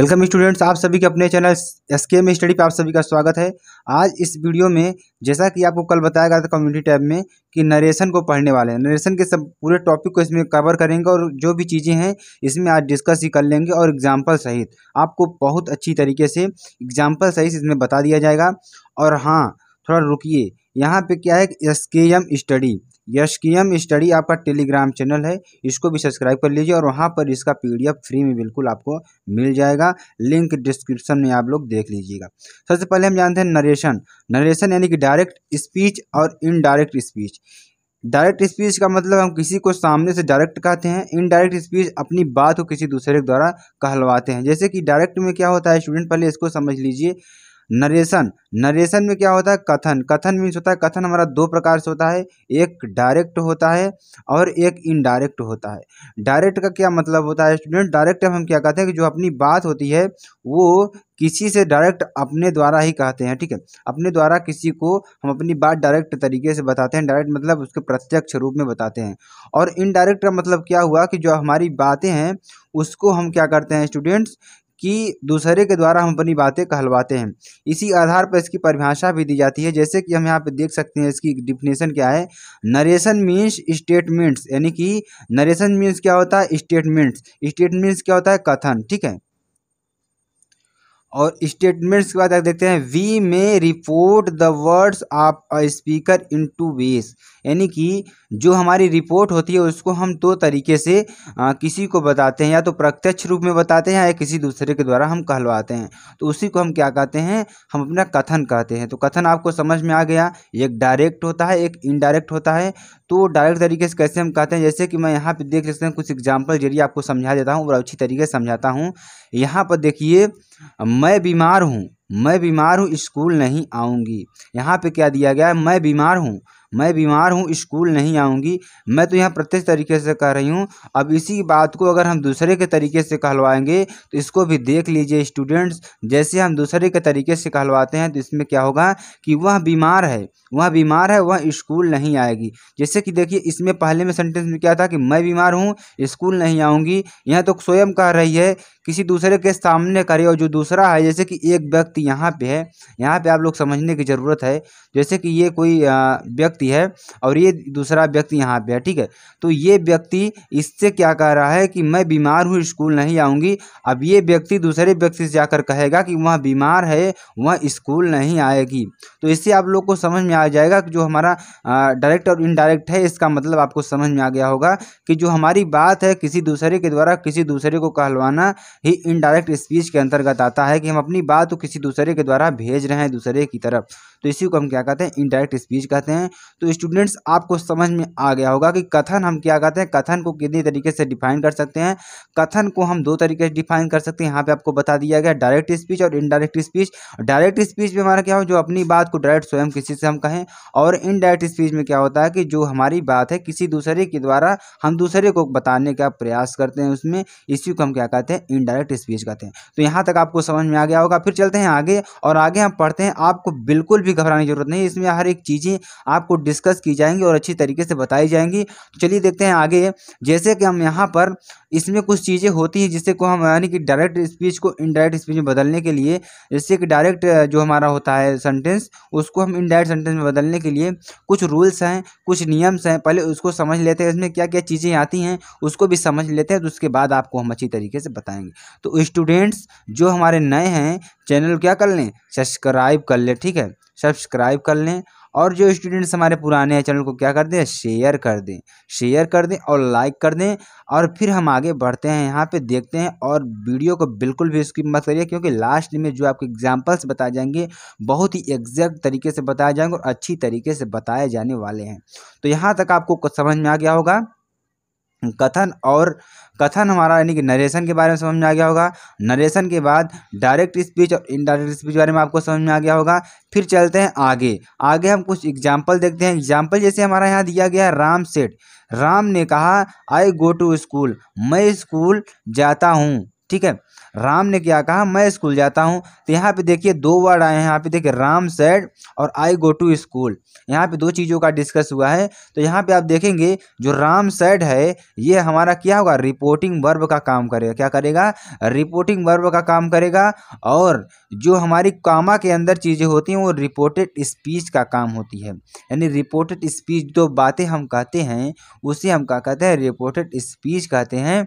welcome students आप सभी के अपने channel S K M study पर आप सभी का स्वागत है आज इस वीडियो में जैसा कि आपको कल बताया गया था कम्युनिटी टैब में कि नरेशन को पढ़ने वाले हैं नरेशन के सब पूरे टॉपिक को इसमें कवर करेंगे और जो भी चीज़ें हैं इसमें आज डिस्कस ही कर लेंगे और एग्जाम्पल सहित आपको बहुत अच्छी तरीके से एग्जाम्पल सहित इसमें बता दिया जाएगा और हाँ थोड़ा रुकिए यहाँ पे क्या है S K M study Yash K M study आपका टेलीग्राम चैनल है इसको भी सब्सक्राइब कर लीजिए और वहाँ पर इसका पीडीएफ फ्री में बिल्कुल आपको मिल जाएगा लिंक डिस्क्रिप्शन में आप लोग देख लीजिएगा सबसे पहले हम जानते हैं नरेशन नरेशन यानी कि डायरेक्ट स्पीच और इनडायरेक्ट स्पीच डायरेक्ट स्पीच का मतलब हम किसी को सामने से डायरेक्ट कहते हैं इनडायरेक्ट स्पीच अपनी बात को किसी दूसरे के द्वारा कहलवाते हैं जैसे कि डायरेक्ट में क्या होता है स्टूडेंट पहले इसको समझ लीजिए नरेशन नरेशन में क्या होता है कथन कथन मीन्स होता है कथन हमारा दो प्रकार से होता है एक डायरेक्ट होता है और एक इनडायरेक्ट होता है डायरेक्ट का क्या मतलब होता है स्टूडेंट डायरेक्ट हम क्या कहते हैं कि जो अपनी बात होती है वो किसी से डायरेक्ट अपने द्वारा ही कहते हैं ठीक है अपने द्वारा किसी को हम अपनी बात डायरेक्ट तरीके से बताते हैं डायरेक्ट मतलब उसके प्रत्यक्ष रूप में बताते हैं और इनडायरेक्ट का मतलब क्या हुआ कि जो हमारी बातें हैं उसको हम क्या करते हैं स्टूडेंट्स कि दूसरे के द्वारा हम अपनी बातें कहलवाते हैं इसी आधार पर इसकी परिभाषा भी दी जाती है जैसे कि हम यहाँ पे देख सकते हैं इसकी डिफिनेशन क्या है नरेशन मीन्स स्टेटमेंट्स यानी कि नरेशन मीन्स क्या होता है स्टेटमेंट्स स्टेटमेंट्स क्या होता है कथन ठीक है और स्टेटमेंट्स के बाद देखते हैं we may report the words of a speaker in two ways यानी कि जो हमारी रिपोर्ट होती है उसको हम दो तरीके से आ, किसी को बताते हैं या तो प्रत्यक्ष रूप में बताते हैं या किसी दूसरे के द्वारा हम कहलवाते हैं तो उसी को हम क्या कहते हैं हम अपना कथन कहते हैं तो कथन आपको समझ में आ गया एक डायरेक्ट होता है एक इनडायरेक्ट होता है तो डायरेक्ट तरीके से कैसे हम कहते हैं जैसे कि मैं यहाँ पर देख सकते हैं कुछ एग्जाम्पल जरिए आपको समझा देता हूँ और अच्छी तरीके से समझाता हूँ यहाँ पर देखिए मैं बीमार हूँ मैं बीमार हूँ स्कूल नहीं आऊँगी यहाँ पे क्या दिया गया है मैं बीमार हूँ मैं बीमार हूँ स्कूल नहीं आऊँगी मैं तो यहाँ प्रत्यक्ष तरीके से कह रही हूँ अब इसी बात को अगर हम दूसरे के तरीके से कहलवाएंगे तो इसको भी देख लीजिए स्टूडेंट्स जैसे हम दूसरे के तरीके से कहलवाते हैं तो इसमें क्या होगा कि वह बीमार है वह बीमार है वह स्कूल नहीं आएगी जैसे कि देखिए इसमें पहले में सेंटेंस में क्या था कि मैं बीमार हूँ स्कूल नहीं आऊँगी यह तो स्वयं कह रही है किसी दूसरे के सामने करे और जो दूसरा है जैसे कि एक व्यक्ति यहाँ पे है यहाँ पे आप लोग समझने की ज़रूरत है जैसे कि ये कोई व्यक्ति व्यक्ति है और ये दूसरा व्यक्ति यहाँ पे है ठीक है तो ये व्यक्ति इससे क्या कह रहा है कि मैं बीमार हूँ स्कूल नहीं आऊँगी अब ये व्यक्ति दूसरे व्यक्ति से जाकर कहेगा कि वह बीमार है वह स्कूल नहीं आएगी तो इससे आप लोग को समझ में आ जाएगा कि जो हमारा डायरेक्ट और इनडायरेक्ट है इसका मतलब आपको समझ में आ गया होगा कि जो हमारी बात है किसी दूसरे के द्वारा किसी दूसरे को कहलवाना ही इनडायरेक्ट स्पीच के अंतर्गत आता है कि हम अपनी बात को किसी दूसरे के द्वारा भेज रहे हैं दूसरे की तरफ तो इसी को हम क्या कहते हैं इनडायरेक्ट स्पीच कहते हैं तो स्टूडेंट्स आपको समझ में आ गया होगा कि कथन हम क्या कहते हैं कथन को कितनी तरीके से डिफाइन कर सकते हैं कथन को हम दो तरीके से डिफाइन कर सकते हैं यहाँ पे आपको बता दिया गया डायरेक्ट स्पीच और इनडायरेक्ट स्पीच डायरेक्ट स्पीच में हमारा क्या हो जो अपनी बात को डायरेक्ट स्वयं किसी से हम कहें और इनडायरेक्ट स्पीच में क्या होता है कि जो हमारी बात है किसी दूसरे के द्वारा हम दूसरे को बताने का प्रयास करते हैं उसमें इसी को हम क्या कहते हैं इनडायरेक्ट स्पीच कहते हैं तो यहाँ तक आपको समझ में आ गया होगा फिर चलते हैं आगे और आगे हम पढ़ते हैं आपको बिल्कुल भी घबराने की जरूरत नहीं इसमें हर एक चीज़ें आपको डिस्कस की जाएंगी और अच्छी तरीके से बताई जाएंगी तो चलिए देखते हैं आगे जैसे कि हम यहाँ पर इसमें कुछ चीज़ें होती हैं जिससे को हम यानी कि डायरेक्ट स्पीच को इनडायरेक्ट स्पीच में बदलने के लिए जैसे कि डायरेक्ट जो हमारा होता है सेंटेंस उसको हम इनडायरेक्ट सेंटेंस में बदलने के लिए कुछ रूल्स हैं कुछ नियम्स हैं पहले उसको समझ लेते हैं इसमें क्या क्या चीज़ें आती हैं उसको भी समझ लेते हैं तो उसके बाद आपको हम अच्छी तरीके से बताएंगे तो स्टूडेंट्स जो हमारे नए हैं चैनल क्या कर लें सब्सक्राइब कर लें ठीक है सब्सक्राइब कर लें और जो स्टूडेंट्स हमारे पुराने हैं चैनल को क्या कर दें शेयर कर दें शेयर कर दें और लाइक कर दें और फिर हम आगे बढ़ते हैं यहाँ पे देखते हैं और वीडियो को बिल्कुल भी स्किप मत करिए क्योंकि लास्ट में जो आपके एग्जाम्पल्स बताए जाएंगे बहुत ही एग्जैक्ट तरीके से बताए जाएंगे और अच्छी तरीके से बताए जाने वाले हैं तो यहाँ तक आपको समझ में आ गया होगा कथन और कथन हमारा यानी कि नरेशन के बारे में समझ में आ गया होगा नरेशन के बाद डायरेक्ट स्पीच और इनडायरेक्ट स्पीच के बारे में आपको समझ में आ गया होगा फिर चलते हैं आगे आगे हम कुछ एग्जाम्पल देखते हैं एग्जाम्पल जैसे हमारा यहाँ दिया गया है राम सेठ राम ने कहा आई गो टू स्कूल मैं स्कूल जाता हूँ ठीक है राम ने क्या कहा मैं स्कूल जाता हूँ तो यहाँ पे देखिए दो वर्ड आए हैं यहाँ पे देखिए राम सेड और आई गो टू स्कूल यहाँ पे दो चीज़ों का डिस्कस हुआ है तो यहाँ पे आप देखेंगे जो राम सेड है ये हमारा क्या होगा रिपोर्टिंग वर्ब का काम करेगा क्या करेगा रिपोर्टिंग वर्ब का काम करेगा और जो हमारी कामा के अंदर चीज़ें होती हैं वो रिपोर्टेड स्पीच का काम होती है यानी रिपोर्टेड स्पीच जो बातें हम कहते हैं उसे हम क्या कहते हैं रिपोर्टेड स्पीच कहते हैं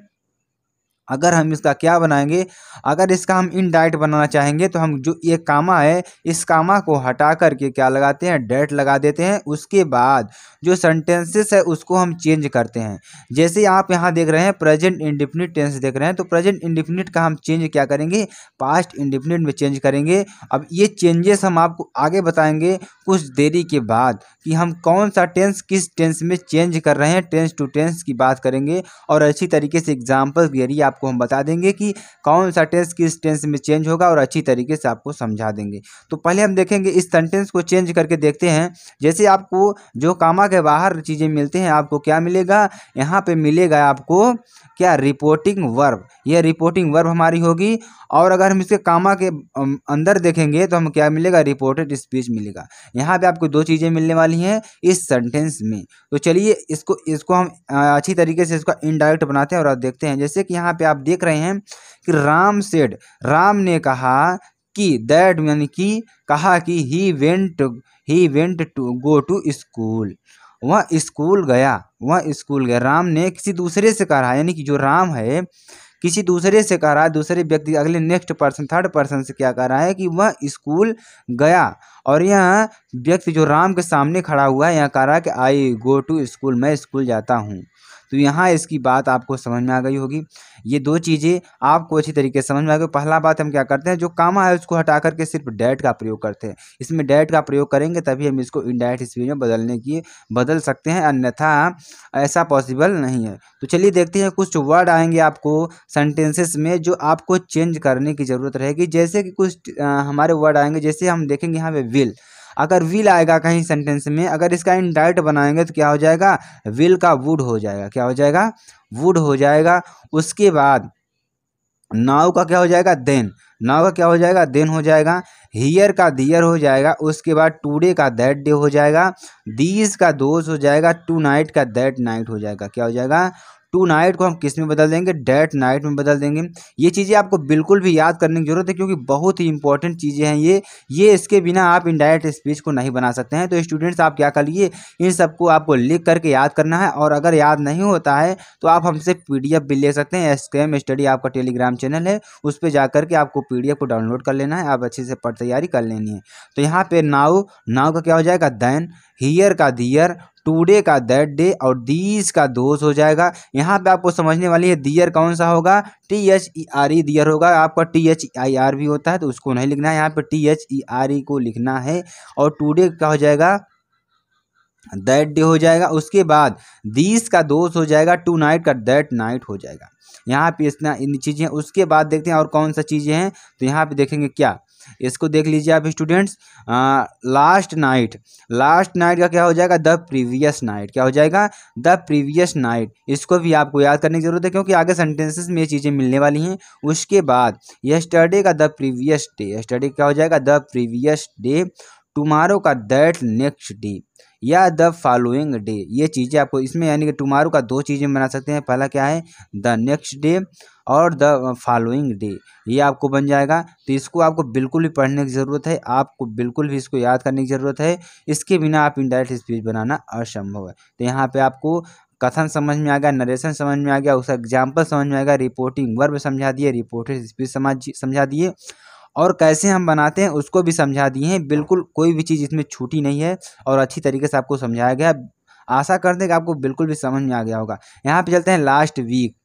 अगर हम इसका क्या बनाएंगे अगर इसका हम इन डाइट बनाना चाहेंगे तो हम जो ये कामा है इस कामा को हटा करके क्या लगाते हैं डेट लगा देते हैं उसके बाद जो सेंटेंसेस है उसको हम चेंज करते हैं जैसे आप यहाँ देख रहे हैं प्रेजेंट इंडिफिनिट टेंस देख रहे हैं तो प्रेजेंट इंडिफिनिट का हम चेंज क्या करेंगे पास्ट इंडिफिनिट में चेंज करेंगे अब ये चेंजेस हम आपको आगे बताएंगे कुछ देरी के बाद कि हम कौन सा टेंस किस टेंस में चेंज कर रहे हैं टेंस टू टेंस की बात करेंगे और अच्छी तरीके से एग्जाम्पल के जरिए आप आपको हम बता देंगे कि कौन सा टेंस किस टेंस में चेंज होगा और अच्छी तरीके से आपको समझा देंगे तो पहले हम देखेंगे इस सेंटेंस को चेंज करके देखते हैं जैसे आपको जो कामा के बाहर चीज़ें मिलते हैं आपको क्या मिलेगा यहाँ पर मिलेगा आपको क्या रिपोर्टिंग वर्ब यह रिपोर्टिंग वर्ब हमारी होगी और अगर हम इसके कामा के अंदर देखेंगे तो हम क्या मिलेगा रिपोर्टेड स्पीच मिलेगा यहाँ पे आपको दो चीज़ें मिलने वाली हैं इस सेंटेंस में तो चलिए इसको इसको हम अच्छी तरीके से इसका इनडायरेक्ट बनाते हैं और आप देखते हैं जैसे कि यहाँ पे पे आप देख रहे हैं कि राम सेड राम ने कहा कि दैट यानी कि कहा कि he went he went to go to school वह स्कूल गया वह स्कूल गया राम ने किसी दूसरे से कहा यानी कि जो राम है किसी दूसरे से कह रहा है दूसरे व्यक्ति अगले नेक्स्ट पर्सन थर्ड पर्सन से क्या कह रहा है कि वह स्कूल गया और यह व्यक्ति जो राम के सामने खड़ा हुआ है यह कह रहा है कि आई गो टू स्कूल मैं स्कूल जाता हूँ तो यहाँ इसकी बात आपको समझ में आ गई होगी ये दो चीज़ें आपको अच्छी तरीके से समझ में आ गई पहला बात हम क्या करते हैं जो कामा है उसको हटा करके सिर्फ डैट का प्रयोग करते हैं इसमें डैट का प्रयोग करेंगे तभी हम इसको इनडायरेक्ट स्पीच में बदलने की बदल सकते हैं अन्यथा ऐसा पॉसिबल नहीं है तो चलिए देखते हैं कुछ वर्ड आएंगे आपको सेंटेंसेस में जो आपको चेंज करने की ज़रूरत रहेगी जैसे कि कुछ हमारे वर्ड आएंगे जैसे हम देखेंगे यहाँ पे विल अगर विल आएगा कहीं सेंटेंस में अगर इसका इनडायरेक्ट बनाएंगे तो क्या हो जाएगा विल का वुड हो जाएगा क्या हो जाएगा वुड हो जाएगा उसके बाद नाव का क्या हो जाएगा देन नाउ का क्या हो जाएगा देन हो जाएगा हियर का दियर हो जाएगा उसके बाद टूडे का दैट डे हो जाएगा दीज का दोज हो जाएगा टू नाइट का दैट नाइट हो जाएगा क्या हो जाएगा टू नाइट को हम किस में बदल देंगे डेट नाइट में बदल देंगे ये चीज़ें आपको बिल्कुल भी याद करने की ज़रूरत है क्योंकि बहुत ही इंपॉर्टेंट चीज़ें हैं ये ये इसके बिना आप इनडायरेक्ट स्पीच को नहीं बना सकते हैं तो स्टूडेंट्स आप क्या कर लिए इन सबको आपको लिख करके याद करना है और अगर याद नहीं होता है तो आप हमसे पी भी ले सकते हैं एस स्टडी आपका टेलीग्राम चैनल है उस पर जा करके आपको पीडीएफ को डाउनलोड कर लेना है आप अच्छे से पढ़ तैयारी कर लेनी है तो यहाँ पे नाउ नाउ का क्या हो जाएगा देन हीयर का दियर टूडे का दैट डे और दीज का दोष हो जाएगा यहाँ पे आपको समझने वाली है दियर कौन सा होगा T H E R E there होगा आपका टी एच आई आर भी होता है तो उसको नहीं लिखना है यहाँ पे T H E R E को लिखना है और टूडे का हो जाएगा दैट डे हो जाएगा उसके बाद दिस का दोस्त हो जाएगा टू नाइट का दैट नाइट हो जाएगा यहाँ पे इतना इन चीज़ें उसके बाद देखते हैं और कौन सा चीज़ें हैं तो यहाँ पे देखेंगे क्या इसको देख लीजिए आप students last night last night का क्या हो जाएगा द प्रीवियस नाइट क्या हो जाएगा द प्रीवियस नाइट इसको भी आपको याद करने की ज़रूरत है क्योंकि आगे सेंटेंसेस में ये चीज़ें मिलने वाली हैं उसके बाद यस्टरडे का द प्रीवियस डे यस्टरडे क्या हो जाएगा द प्रीवियस डे टुमारो का दैट नेक्स्ट डे या द फॉलोइंग डे ये चीज़ें आपको इसमें यानी कि टुमारो का दो चीज़ें बना सकते हैं पहला क्या है द नेक्स्ट डे और द फॉलोइंग डे ये आपको बन जाएगा तो इसको आपको बिल्कुल भी पढ़ने की ज़रूरत है आपको बिल्कुल भी इसको याद करने की ज़रूरत है इसके बिना आप इनडायरेक्ट स्पीच बनाना असंभव है तो यहाँ पर आपको कथन समझ में आ गया नरेशन समझ में आ गया उसका एग्जाम्पल समझ में आ गया रिपोर्टिंग वर्ब समझा दिए रिपोर्टेड स्पीच समझ समझा दिए और कैसे हम बनाते हैं उसको भी समझा दिए हैं बिल्कुल कोई भी चीज़ इसमें छूटी नहीं है और अच्छी तरीके से आपको समझाया गया आशा करते हैं कि आपको बिल्कुल भी समझ में आ गया होगा यहाँ पे चलते हैं लास्ट वीक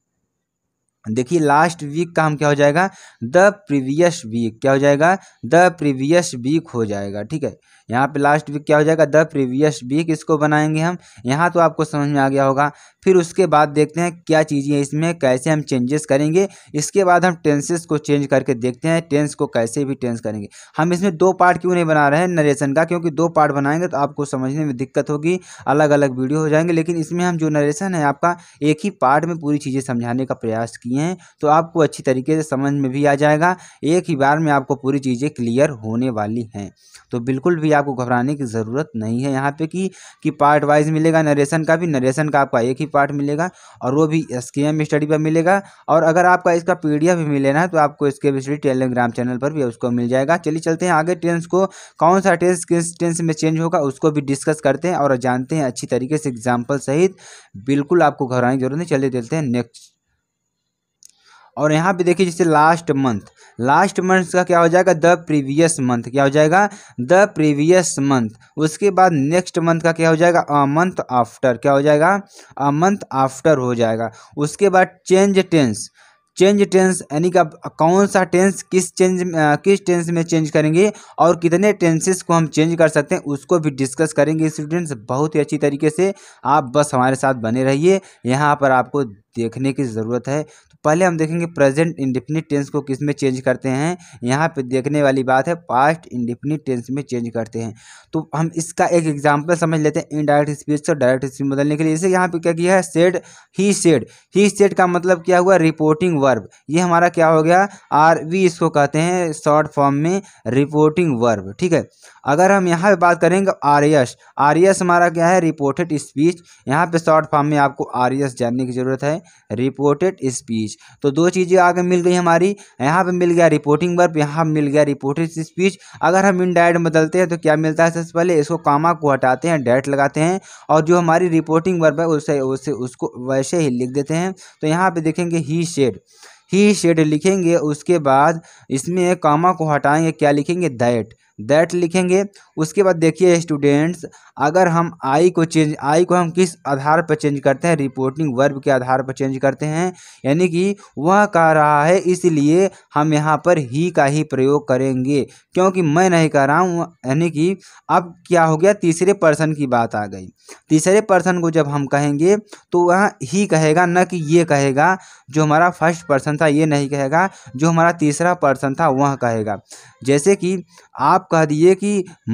देखिए लास्ट वीक का हम क्या हो जाएगा द प्रीवियस वीक क्या हो जाएगा द प्रीवियस वीक हो जाएगा ठीक है यहाँ पे लास्ट वीक क्या हो जाएगा द प्रीवियस वीक इसको बनाएंगे हम यहाँ तो आपको समझ में आ गया होगा फिर उसके बाद देखते हैं क्या चीज़ें इसमें कैसे हम चेंजेस करेंगे इसके बाद हम टेंसेस को चेंज करके देखते हैं टेंस को कैसे भी टेंस करेंगे हम इसमें दो पार्ट क्यों नहीं बना रहे हैं नरेशन का क्योंकि दो पार्ट बनाएंगे तो आपको समझने में दिक्कत होगी अलग अलग वीडियो हो जाएंगे लेकिन इसमें हम जो नरेशन है आपका एक ही पार्ट में पूरी चीज़ें समझाने का प्रयास किए हैं तो आपको अच्छी तरीके से समझ में भी आ जाएगा एक ही बार में आपको पूरी चीज़ें क्लियर होने वाली हैं तो बिल्कुल भी आपको घबराने की ज़रूरत नहीं है यहाँ पे कि कि पार्ट वाइज मिलेगा नरेशन का भी नरेशन का आपका एक ही पार्ट मिलेगा और वो भी स्कीम स्टडी पर मिलेगा और अगर आपका इसका पी भी मिलेना है तो आपको इसके स्टडी टेलीग्राम चैनल पर भी उसको मिल जाएगा चलिए चलते हैं आगे टेंस को कौन सा टेंस किस टेंस में चेंज होगा उसको भी डिस्कस करते हैं और जानते हैं अच्छी तरीके से एग्जाम्पल सहित बिल्कुल आपको घबराने की जरूरत नहीं चलिए चलते हैं नेक्स्ट और यहाँ पे देखिए जैसे लास्ट मंथ लास्ट मंथ का क्या हो जाएगा द प्रीवियस मंथ क्या हो जाएगा द प्रीवियस मंथ उसके बाद नेक्स्ट मंथ का क्या हो जाएगा अ मंथ आफ्टर क्या हो जाएगा अ मंथ आफ्टर हो जाएगा उसके बाद चेंज टेंस चेंज टेंस यानी कि कौन सा टेंस किस चेंज किस टेंस में चेंज करेंगे और कितने टेंसेस को हम चेंज कर सकते हैं उसको भी डिस्कस करेंगे स्टूडेंट्स बहुत ही अच्छी तरीके से आप बस हमारे साथ बने रहिए यहाँ पर आपको देखने की ज़रूरत है तो पहले हम देखेंगे प्रेजेंट इंडिफिनिट टेंस को किस में चेंज करते हैं यहाँ पे देखने वाली बात है पास्ट इंडिफिनिट टेंस में चेंज करते हैं तो हम इसका एक एग्जाम्पल समझ लेते हैं इनडायरेक्ट स्पीच से डायरेक्ट स्पीच बदलने के लिए इसे यहाँ पर क्या किया है said he said he said का मतलब क्या हुआ रिपोर्टिंग वर्ब ये हमारा क्या हो गया आर वी इसको कहते हैं शॉर्ट फॉर्म में रिपोर्टिंग वर्ब ठीक है अगर हम यहाँ पे बात करेंगे आर एस आर एस हमारा क्या है रिपोर्टेड स्पीच यहाँ पे शॉर्ट फॉर्म में आपको आर एस जानने की ज़रूरत है रिपोर्टेड स्पीच तो दो चीज़ें आगे मिल गई हमारी यहाँ पे मिल गया रिपोर्टिंग वर्ब यहाँ मिल गया रिपोर्टेड स्पीच अगर हम इन इनडायरेक्ट बदलते हैं तो क्या मिलता है सबसे पहले इसको कामा को हटाते हैं डायरेक्ट लगाते हैं और जो हमारी रिपोर्टिंग वर्ब है उसे उसे उसको वैसे ही लिख देते हैं तो यहाँ पर देखेंगे ही शेड ही शेड लिखेंगे उसके बाद इसमें कामा को हटाएंगे क्या लिखेंगे दैट दैट लिखेंगे उसके बाद देखिए स्टूडेंट्स अगर हम आई को चेंज आई को हम किस आधार पर चेंज करते हैं रिपोर्टिंग वर्ब के आधार पर चेंज करते हैं यानी कि वह कह रहा है इसलिए हम यहाँ पर ही का ही प्रयोग करेंगे क्योंकि मैं नहीं कह रहा हूँ यानी कि अब क्या हो गया तीसरे पर्सन की बात आ गई तीसरे पर्सन को जब हम कहेंगे तो वह ही कहेगा न कि ये कहेगा जो हमारा फर्स्ट पर्सन था ये नहीं कहेगा जो हमारा तीसरा पर्सन था वह कहेगा जैसे कि आप कह दिए कि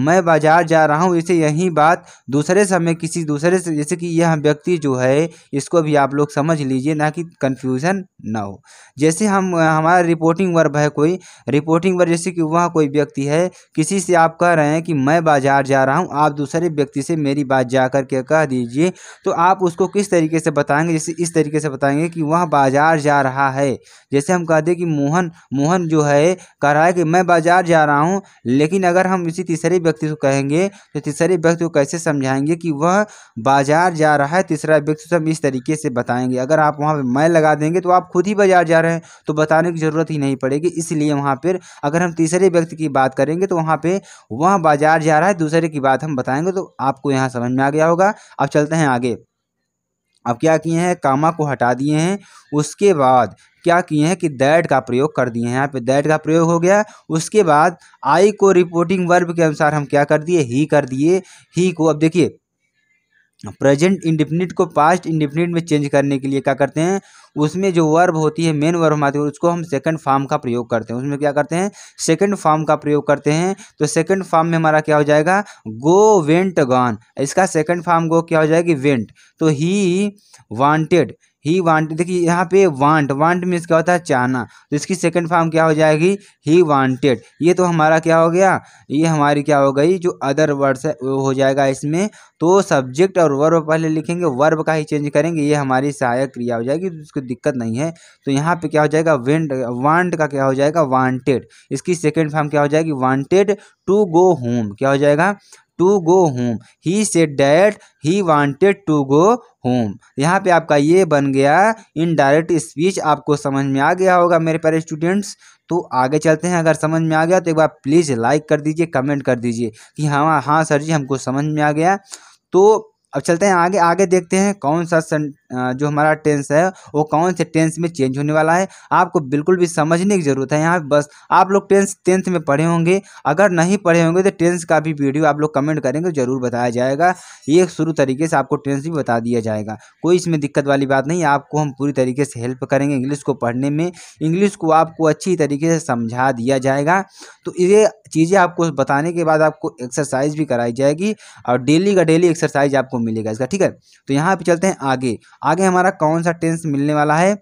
मैं बाज़ार जा रहा हूँ इसे यही बात दूसरे समय किसी दूसरे से जैसे कि यह व्यक्ति जो है इसको भी आप लोग समझ लीजिए ना कि कन्फ्यूज़न ना हो जैसे हम हमारा रिपोर्टिंग वर्ब है कोई रिपोर्टिंग वर्ब जैसे कि वह कोई व्यक्ति है किसी से आप कह रहे हैं कि मैं बाज़ार जा रहा हूँ आप दूसरे व्यक्ति से मेरी बात जा कर के कह दीजिए तो आप उसको किस तरीके से बताएंगे जैसे इस तरीके से बताएंगे कि वह बाज़ार जा रहा है जैसे हम कह दें कि मोहन मोहन जो है कह रहा है कि मैं बाज़ार जा रहा हूँ लेकिन अगर हम इसी तीसरे व्यक्ति को कहेंगे तो तीसरे व्यक्ति को कैसे समझाएंगे कि वह बाजार जा रहा है तीसरा व्यक्ति तो हम इस तरीके से बताएंगे अगर आप वहाँ पर मैं लगा देंगे तो आप खुद ही बाजार जा रहे हैं तो बताने की ज़रूरत ही नहीं पड़ेगी इसलिए वहाँ पर अगर हम तीसरे व्यक्ति की बात करेंगे तो वहाँ पर वह बाजार जा रहा है दूसरे की बात हम बताएंगे तो आपको यहाँ समझ में आ गया होगा अब चलते हैं आगे अब क्या किए हैं कामा को हटा दिए हैं उसके बाद क्या किए हैं कि दैट का प्रयोग कर दिए हैं यहाँ पे दैट का प्रयोग हो गया उसके बाद आई को रिपोर्टिंग वर्ब के अनुसार हम क्या कर दिए ही कर दिए ही को अब देखिए प्रेजेंट इंडिफिनिट को पास्ट इंडिफिनिट में चेंज करने के लिए क्या करते हैं उसमें जो वर्ब होती है मेन वर्ब हमारी उसको हम सेकंड फॉर्म का प्रयोग करते हैं उसमें क्या करते हैं सेकंड फॉर्म का प्रयोग करते हैं तो सेकंड फॉर्म में हमारा क्या हो जाएगा गो वेंट गॉन इसका सेकंड फॉर्म गो क्या हो जाएगी वेंट तो ही वांटेड ही वांट देखिए यहाँ पे वांट वांट में इसका होता है चाहना तो इसकी सेकंड फॉर्म क्या हो जाएगी ही वांटेड ये तो हमारा क्या हो गया ये हमारी क्या हो गई जो अदर वर्ड्स है वो हो जाएगा इसमें तो सब्जेक्ट और वर्ब पहले लिखेंगे वर्ब का ही चेंज करेंगे ये हमारी सहायक क्रिया हो जाएगी तो इसको दिक्कत नहीं है तो यहाँ पे क्या हो जाएगा वेंट वांट का क्या हो जाएगा वांटेड इसकी सेकेंड फॉर्म क्या हो जाएगी वांटेड टू गो होम क्या हो जाएगा to go home he said that he wanted to go home यहाँ पे आपका ये बन गया इनडायरेक्ट स्पीच आपको समझ में आ गया होगा मेरे प्यारे स्टूडेंट्स तो आगे चलते हैं अगर समझ में आ गया तो एक बार प्लीज़ लाइक कर दीजिए कमेंट कर दीजिए कि हाँ हाँ सर जी हमको समझ में आ गया तो अब चलते हैं आगे आगे देखते हैं कौन सा सन जो हमारा टेंस है वो कौन से टेंस में चेंज होने वाला है आपको बिल्कुल भी समझने की ज़रूरत है यहाँ बस आप लोग टेंस टेंथ में पढ़े होंगे अगर नहीं पढ़े होंगे तो टेंस का भी वीडियो आप लोग कमेंट करेंगे ज़रूर बताया जाएगा ये शुरू तरीके से आपको टेंस भी बता दिया जाएगा कोई इसमें दिक्कत वाली बात नहीं आपको हम पूरी तरीके से हेल्प करेंगे इंग्लिश को पढ़ने में इंग्लिश को आपको अच्छी तरीके से समझा दिया जाएगा तो ये चीज़ें आपको बताने के बाद आपको एक्सरसाइज भी कराई जाएगी और डेली का डेली एक्सरसाइज आपको मिलेगा इसका ठीक है तो यहाँ पे चलते हैं आगे आगे हमारा कौन सा टेंस मिलने वाला है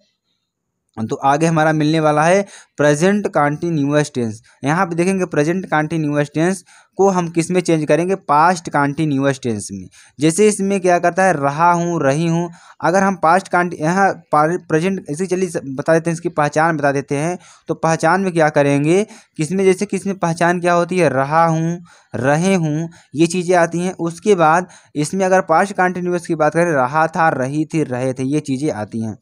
तो आगे हमारा मिलने वाला है प्रेजेंट कॉन्टीन्यूस टेंस यहाँ पे देखेंगे प्रेजेंट कॉन्टीन्यूस टेंस को हम किस में चेंज करेंगे पास्ट कॉन्टीन्यूस टेंस में जैसे इसमें क्या करता है रहा हूँ रही हूँ अगर हम पास्ट कॉन्टी यहाँ प्रेजेंट इसी चलिए बता देते हैं इसकी पहचान बता देते हैं तो पहचान में क्या करेंगे किस में जैसे किस में पहचान क्या होती है रहा हूँ रहे हूँ ये चीज़ें आती हैं उसके बाद इसमें अगर पास्ट कॉन्टीन्यूस की बात करें रहा था रही थी रहे थे ये चीज़ें आती हैं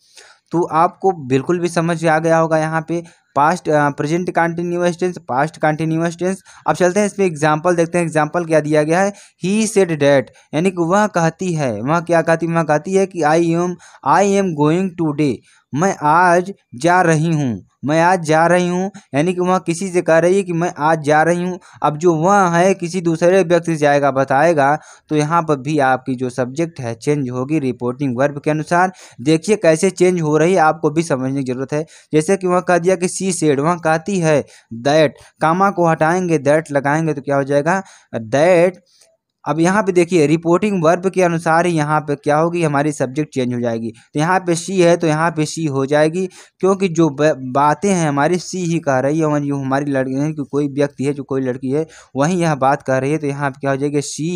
तो आपको बिल्कुल भी समझ आ गया होगा यहाँ पे past present continuous tense past continuous tense अब चलते हैं इसमें एग्जांपल देखते हैं एग्जांपल क्या दिया गया है ही सेड डैट यानी कि वह कहती है वह क्या कहती वह कहती है कि I am I am going today मैं आज जा रही हूँ मैं आज जा रही हूँ यानी कि वह किसी से कह रही है कि मैं आज जा रही हूँ अब जो वह है किसी दूसरे व्यक्ति से जाएगा बताएगा तो यहाँ पर भी आपकी जो सब्जेक्ट है चेंज होगी रिपोर्टिंग वर्ब के अनुसार देखिए कैसे चेंज हो रही है आपको भी समझने की ज़रूरत है जैसे कि वह कह दिया कि सी सेड वह कहती है दैट कामा को हटाएंगे दैट लगाएंगे तो क्या हो जाएगा दैट अब यहाँ पे देखिए रिपोर्टिंग वर्ब के अनुसार ही यहाँ पे क्या होगी हमारी सब्जेक्ट चेंज हो जाएगी तो यहाँ पे सी है तो यहाँ पे सी हो जाएगी क्योंकि जो बातें हैं हमारी सी ही कह रही है और जो हमारी लड़की है कि कोई व्यक्ति है जो कोई लड़की है वहीं यह बात कह रही है तो यहाँ पे क्या हो जाएगी सी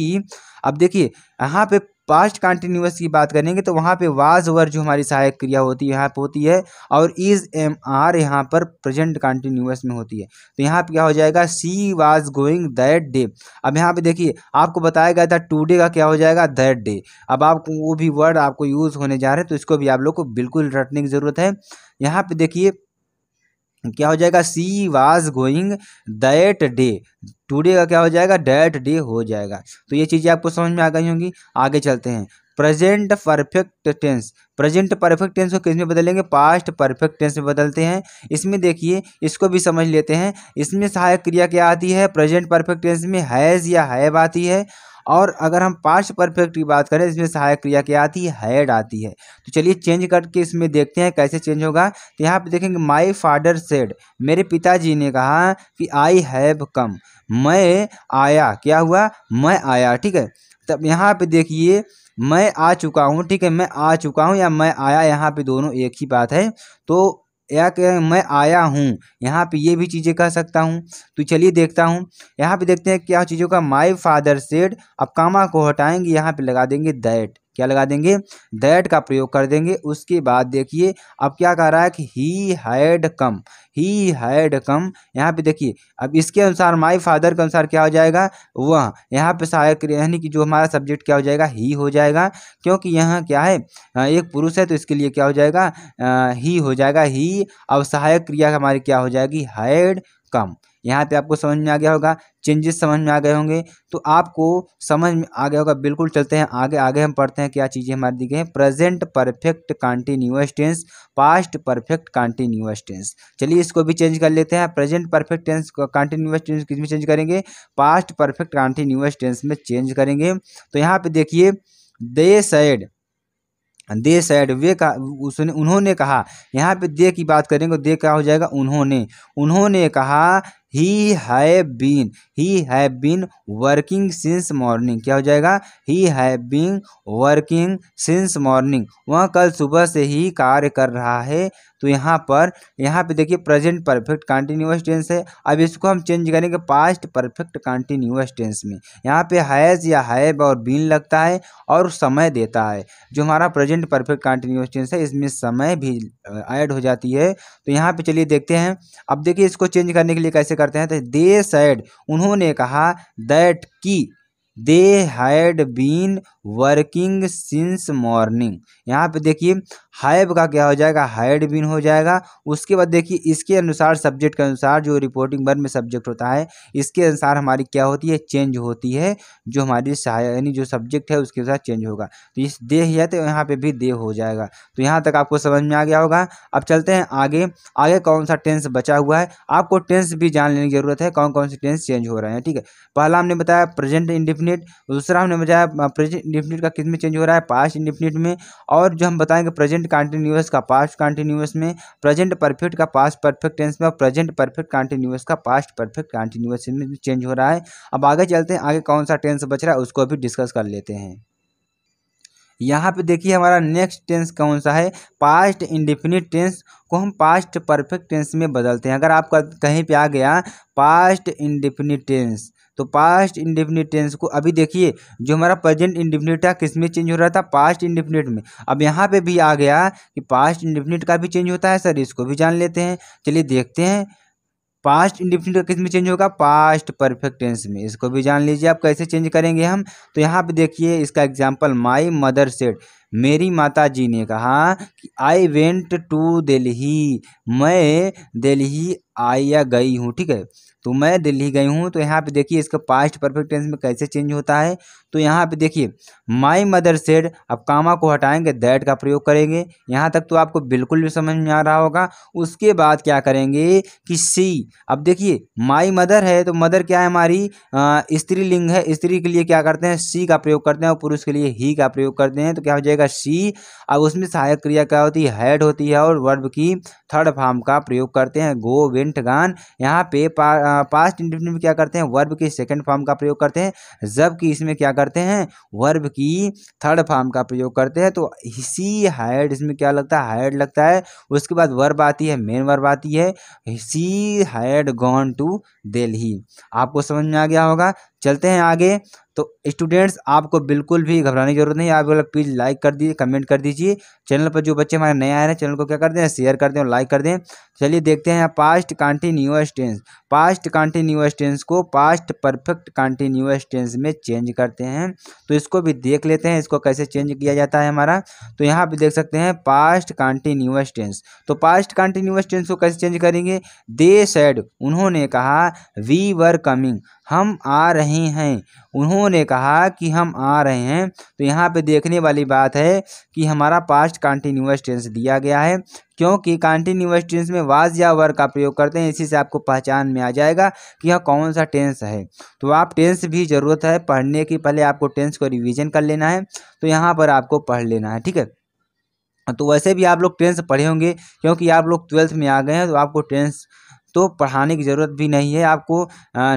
अब देखिए यहाँ पे पास्ट कंटिन्यूस की बात करेंगे तो वहाँ पे वाज ओवर जो हमारी सहायक क्रिया होती है यहाँ पर होती है और इज एम आर यहाँ पर प्रेजेंट कंटिन्यूस में होती है तो यहाँ पे क्या हो जाएगा she was going that day अब यहाँ पे देखिए आपको बताया गया था टूडे का क्या हो जाएगा दैट डे अब आप वो भी वर्ड आपको यूज़ होने जा रहे हैं तो इसको भी आप लोग को बिल्कुल रटने की ज़रूरत है यहाँ पर देखिए क्या हो जाएगा she was going that day today का क्या हो जाएगा डैट डे हो जाएगा तो ये चीज़ें आपको समझ में आ गई होंगी आगे चलते हैं present perfect tense present perfect tense को किस में बदलेंगे पास्ट परफेक्ट टेंस में बदलते हैं इसमें देखिए इसको भी समझ लेते हैं इसमें सहायक क्रिया क्या आती है प्रेजेंट परफेक्ट टेंस में हैज़ या हैव आती है और अगर हम पास्ट परफेक्ट की बात करें इसमें सहायक क्रिया क्या आती है हैड आती है तो चलिए चेंज करके इसमें देखते हैं कैसे चेंज होगा तो यहाँ पर देखेंगे माई फादर सेड मेरे पिताजी ने कहा कि आई हैव कम मैं आया क्या हुआ मैं आया ठीक है तब यहाँ पे देखिए मैं आ चुका हूँ ठीक है मैं आ चुका हूँ या मैं आया यहाँ पे दोनों एक ही बात है तो या कि मैं आया हूँ यहाँ पे ये भी चीज़ें कह सकता हूँ तो चलिए देखता हूँ यहाँ पे देखते हैं क्या चीज़ों का माई फादर सेड अब कामा को हटाएंगे यहाँ पे लगा देंगे दैट क्या लगा देंगे दैट का प्रयोग कर देंगे उसके बाद देखिए अब क्या कह रहा है कि he had come he had come यहाँ पे देखिए अब इसके अनुसार माई फादर के अनुसार क्या हो जाएगा वह यहाँ पे सहायक यानी कि जो हमारा सब्जेक्ट क्या हो जाएगा ही हो जाएगा क्योंकि यहाँ क्या है एक पुरुष है तो इसके लिए क्या हो जाएगा ही हो जाएगा ही अब सहायक क्रिया हमारी क्या हो जाएगी हैड कम यहाँ पे आपको समझ में आ गया होगा चेंजेस समझ में आ गए होंगे तो आपको समझ में आ गया होगा बिल्कुल चलते हैं आगे आगे हम पढ़ते हैं क्या चीज़ें हमारे दी गई हैं present perfect continuous tense past perfect continuous tense चलिए इसको भी चेंज कर लेते हैं present perfect tense continuous tense किस में चेंज करेंगे पास्ट परफेक्ट कॉन्टीन्यूअस टेंस में चेंज करेंगे तो यहाँ पे देखिए दे सैड दे सैड वे का उसने उन्होंने कहा यहाँ पे दे की बात करेंगे दे क्या हो जाएगा उन्होंने उन्होंने कहा he have been he have been working since morning क्या हो जाएगा he have been working since morning वह कल सुबह से ही कार्य कर रहा है तो यहाँ पर यहाँ पे देखिए प्रेजेंट परफेक्ट कंटिन्यूस टेंस है अब इसको हम चेंज करेंगे पास्ट परफेक्ट कंटिन्यूस टेंस में यहाँ पे हैज़ या हैब और बीन लगता है और समय देता है जो हमारा प्रेजेंट परफेक्ट कंटिन्यूस टेंस है इसमें समय भी ऐड हो जाती है तो यहाँ पे चलिए देखते हैं अब देखिए इसको चेंज करने के लिए कैसे करते हैं तो दे सैड उन्होंने कहा दैट की they had been working since morning यहाँ पे देखिए हैव का क्या हो जाएगा हैड बिन हो जाएगा उसके बाद देखिए इसके अनुसार सब्जेक्ट के अनुसार जो रिपोर्टिंग वर्ब में सब्जेक्ट होता है इसके अनुसार हमारी क्या होती है चेंज होती है जो हमारी सहाय यानी जो सब्जेक्ट है उसके अनुसार चेंज होगा तो इस दे है तो यहाँ पे भी दे हो जाएगा तो यहाँ तक आपको समझ में आ गया होगा अब चलते हैं आगे आगे कौन सा टेंस बचा हुआ है आपको टेंस भी जान लेने की ज़रूरत है कौन कौन से टेंस चेंज हो रहे हैं ठीक है पहला हमने बताया प्रेजेंट इंडिफिनिट दूसरा हमने बताया प्रेजेंट इंडिफिनिट का किस में चेंज हो रहा है पास्ट इंडिफिनिट में और जो हम बताएंगे प्रेजेंट कंटिन्यूस का पास्ट कंटिन्यूस में प्रेजेंट परफेक्ट का पास्ट परफेक्ट टेंस में और प्रेजेंट परफेक्ट कॉन्टिन्यूस का पास्ट परफेक्ट कंटिन्यूस में चेंज हो रहा है अब आगे चलते हैं आगे कौन सा टेंस बच रहा है उसको भी डिस्कस कर लेते हैं यहाँ पे देखिए हमारा नेक्स्ट टेंस कौन सा है पास्ट इंडिफिनिट टेंस को हम पास्ट परफेक्ट टेंस में बदलते हैं अगर आपका कहीं पे आ गया पास्ट इंडिफिनिट टेंस तो पास्ट इंडिफिनिट टेंस को अभी देखिए जो हमारा प्रेजेंट इंडिफिनिट था किस में चेंज हो रहा था पास्ट इंडिफिनिट में अब यहाँ पे भी आ गया कि पास्ट इंडिफिनिट का भी चेंज होता है सर इसको भी जान लेते हैं चलिए देखते हैं पास्ट इंडिफिनिट किस में चेंज होगा पास्ट परफेक्ट टेंस में इसको भी जान लीजिए आप कैसे चेंज करेंगे हम तो यहाँ पे देखिए इसका एग्जांपल माय मदर सेड मेरी माता जी ने कहा कि आई वेंट टू दिल्ली मैं दिल्ली आया गई हूँ ठीक है तो मैं दिल्ली गई हूँ तो यहाँ पे देखिए इसका पास्ट परफेक्ट टेंस में कैसे चेंज होता है तो यहाँ पे देखिए माई मदर सेड अब कामा को हटाएंगे दैट का प्रयोग करेंगे यहाँ तक तो आपको बिल्कुल भी समझ में आ रहा होगा उसके बाद क्या करेंगे कि सी अब देखिए माई मदर है तो मदर क्या है हमारी स्त्रीलिंग है स्त्री के लिए क्या करते हैं सी का प्रयोग करते हैं और पुरुष के लिए ही का प्रयोग करते हैं तो क्या हो जाएगा जाएगा सी अब उसमें सहायक क्रिया क्या होती है हेड होती है और वर्ब की थर्ड फॉर्म का प्रयोग करते हैं गो विंट गान यहाँ पे पा, पास्ट इंडिफिनिट में क्या करते हैं वर्ब की सेकेंड फॉर्म का प्रयोग करते हैं जबकि इसमें क्या करते हैं वर्ब की थर्ड फॉर्म का प्रयोग करते हैं तो सी हेड इसमें क्या लगता है हेड लगता है उसके बाद वर्ब आती है मेन वर्ब आती है she had gone to Delhi आपको समझ में आ गया होगा चलते हैं आगे तो स्टूडेंट्स आपको बिल्कुल भी घबराने की जरूरत नहीं आप बोला प्लीज़ लाइक कर दीजिए कमेंट कर दीजिए चैनल पर जो बच्चे हमारे नए आए हैं चैनल को क्या कर दें शेयर कर दें और लाइक कर दें चलिए देखते हैं past continuous tense past continuous tense को पास्ट परफेक्ट कॉन्टीन्यूस टेंस में चेंज करते हैं तो इसको भी देख लेते हैं इसको कैसे चेंज किया जाता है हमारा तो यहाँ भी देख सकते हैं पास्ट कॉन्टीन्यूस टेंस तो पास्ट कॉन्टीन्यूस टेंस को कैसे चेंज करेंगे दे सेड उन्होंने कहा वी वर कमिंग हम आ रहे हैं उन्होंने कहा कि हम आ रहे हैं तो यहाँ पे देखने वाली बात है कि हमारा पास्ट कॉन्टीन्यूस टेंस दिया गया है क्योंकि कॉन्टीन्यूस टेंस में वाज या वर का प्रयोग करते हैं इसी से आपको पहचान में आ जाएगा कि यह कौन सा टेंस है तो आप टेंस भी ज़रूरत है पढ़ने की पहले आपको टेंस को रिविज़न कर लेना है तो यहाँ पर आपको पढ़ लेना है ठीक है तो वैसे भी आप लोग टेंस पढ़े होंगे क्योंकि आप लोग ट्वेल्थ में आ गए हैं तो आपको टेंस तो पढ़ाने की ज़रूरत भी नहीं है आपको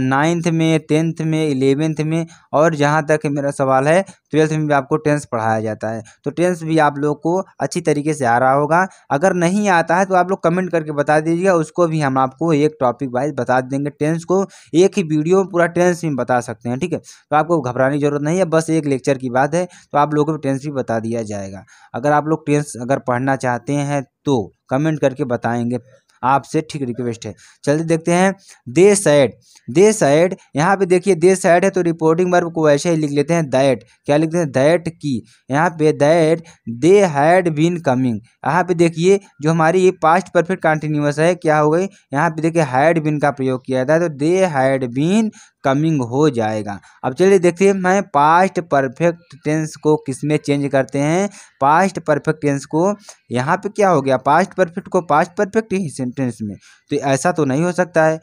नाइन्थ में टेंथ में इलेवेंथ में और जहाँ तक मेरा सवाल है ट्वेल्थ में भी आपको टेंस पढ़ाया जाता है तो टेंस भी आप लोग को अच्छी तरीके से आ रहा होगा अगर नहीं आता है तो आप लोग कमेंट करके बता दीजिएगा उसको भी हम आपको एक टॉपिक वाइज बता देंगे टेंस को एक ही वीडियो में पूरा टेंस में बता सकते हैं ठीक है तो आपको घबराने की जरूरत नहीं है बस एक लेक्चर की बात है तो आप लोगों को टेंस भी बता दिया जाएगा अगर आप लोग टेंस अगर पढ़ना चाहते हैं तो कमेंट करके बताएंगे आपसे ठीक रिक्वेस्ट है चलिए देखते हैं दे सैड दे साइड यहाँ पे देखिए दे साइड है तो रिपोर्टिंग वर्ब को ऐसे ही लिख लेते हैं दैट क्या लिखते हैं दैट की यहाँ पे that they had been coming यहाँ पे देखिए जो हमारी ये पास्ट परफेक्ट कंटिन्यूस है क्या हो गई यहाँ पे देखिए हैड बीन का प्रयोग किया जाता है तो दे हैड बीन कमिंग हो जाएगा अब चलिए देखिए मैं पास्ट परफेक्ट टेंस को किस में चेंज करते हैं पास्ट परफेक्ट टेंस को यहाँ पे क्या हो गया पास्ट परफेक्ट को पास्ट परफेक्ट ही सेंटेंस में तो ऐसा तो नहीं हो सकता है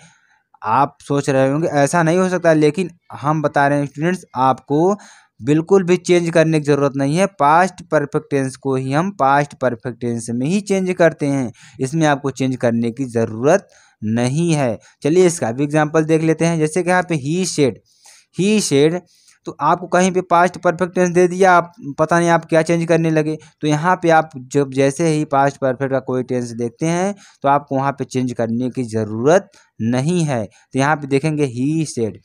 आप सोच रहे होंगे ऐसा नहीं हो सकता लेकिन हम बता रहे हैं स्टूडेंट्स आपको बिल्कुल भी चेंज करने की ज़रूरत नहीं है पास्ट परफेक्ट टेंस को ही हम पास्ट परफेक्ट टेंस में ही चेंज करते हैं इसमें आपको चेंज करने की ज़रूरत नहीं है चलिए इसका भी एग्जाम्पल देख लेते हैं जैसे कि यहाँ पे ही शेड ही शेड तो आपको कहीं पे पास्ट परफेक्ट टेंस दे दिया आप पता नहीं आप क्या चेंज करने लगे तो यहाँ पे आप जब जैसे ही पास्ट परफेक्ट का कोई टेंस देखते हैं तो आपको वहाँ पे चेंज करने की ज़रूरत नहीं है तो यहाँ पे देखेंगे he said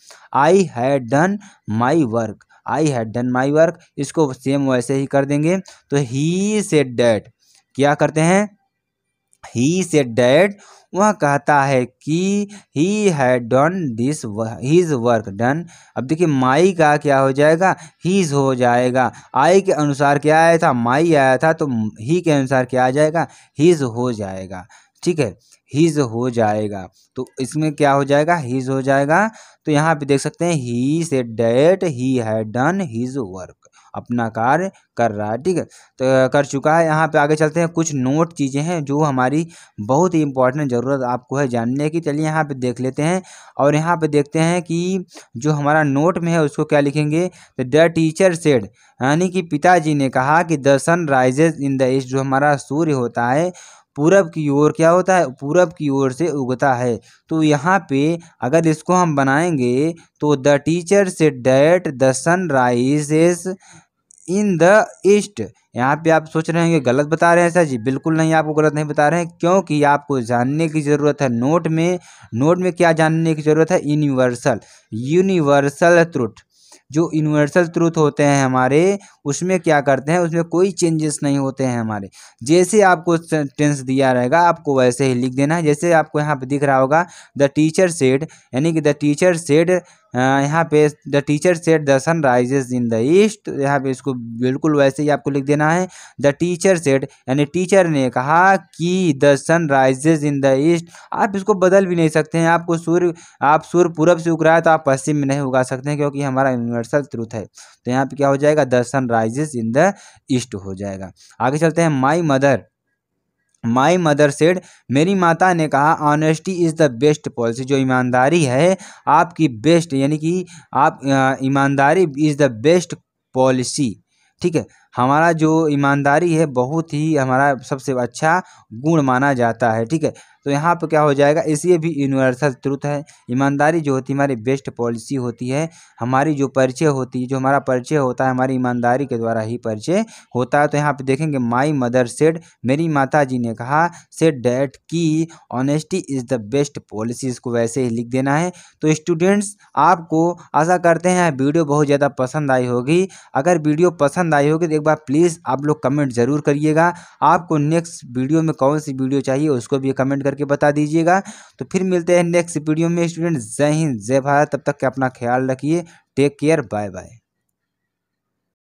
I had done my work I had done my work इसको सेम वैसे ही कर देंगे तो ही सेड डैट क्या करते हैं ही से डैट वह कहता है कि he has done this his work done अब देखिए माई का क्या हो जाएगा हीज हो जाएगा आई के अनुसार क्या आया था माई आया था तो ही के अनुसार क्या आ जाएगा हीज हो जाएगा ठीक है हीज हो जाएगा तो इसमें क्या हो जाएगा हीज हो जाएगा तो यहाँ पे देख सकते हैं he said that he had done his work अपना कार्य कर रहा है ठीक है तो कर चुका है यहाँ पे आगे चलते हैं कुछ नोट चीज़ें हैं जो हमारी बहुत ही इंपॉर्टेंट ज़रूरत आपको है जानने की चलिए यहाँ पे देख लेते हैं और यहाँ पे देखते हैं कि जो हमारा नोट में है उसको क्या लिखेंगे तो द टीचर सेड यानी कि पिताजी ने कहा कि the sun rises in the east जो हमारा सूर्य होता है पूरब की ओर क्या होता है पूरब की ओर से उगता है तो यहाँ पे अगर इसको हम बनाएंगे तो the teacher said that the sun rises in the east यहाँ पे आप सोच रहे होंगे गलत बता रहे हैं सर जी बिल्कुल नहीं आपको गलत नहीं बता रहे हैं क्योंकि आपको जानने की ज़रूरत है नोट में नोट में क्या जानने की ज़रूरत है यूनिवर्सल यूनिवर्सल त्रुट जो यूनिवर्सल ट्रूथ होते हैं हमारे उसमें क्या करते हैं उसमें कोई चेंजेस नहीं होते हैं हमारे जैसे आपको टेंस दिया रहेगा आपको वैसे ही लिख देना है जैसे आपको यहाँ पर दिख रहा होगा द टीचर सेड यानी कि द टीचर सेड हाँ, यहाँ पे the teacher said the sun rises in the east यहाँ पे इसको बिल्कुल वैसे ही आपको लिख देना है द टीचर सेट यानी टीचर ने कहा कि the sun rises in the east आप इसको बदल भी नहीं सकते हैं आपको सूर्य आप सूर्य पूरब से उग रहा है तो आप पश्चिम में नहीं उगा सकते हैं क्योंकि हमारा यूनिवर्सल ट्रूथ है तो यहाँ पे क्या हो जाएगा the sun rises in the east हो जाएगा आगे चलते हैं my mother my mother said मेरी माता ने कहा honesty is the best policy जो ईमानदारी है आपकी बेस्ट यानी कि आप ईमानदारी इज़ द बेस्ट पॉलिसी ठीक है हमारा जो ईमानदारी है बहुत ही हमारा सबसे अच्छा गुण माना जाता है ठीक है तो यहाँ पर क्या हो जाएगा इसलिए भी यूनिवर्सल ट्रुथ है ईमानदारी जो होती है हमारी बेस्ट पॉलिसी होती है हमारी जो परिचय होती है जो हमारा परिचय होता है हमारी ईमानदारी के द्वारा ही परिचय होता है तो यहाँ पे देखेंगे माई मदर सेड मेरी माता जी ने कहा सेड डैट की honesty is the best policy इसको वैसे ही लिख देना है तो स्टूडेंट्स आपको आशा करते हैं वीडियो बहुत ज़्यादा पसंद आई होगी अगर वीडियो पसंद आई होगी तो एक बार प्लीज़ आप लोग कमेंट ज़रूर करिएगा आपको नेक्स्ट वीडियो में कौन सी वीडियो चाहिए उसको भी कमेंट करके बता दीजिएगा तो फिर मिलते हैं नेक्स्ट वीडियो में स्टूडेंट जय हिंद जय भारत तब तक के अपना ख्याल रखिए टेक केयर बाय बाय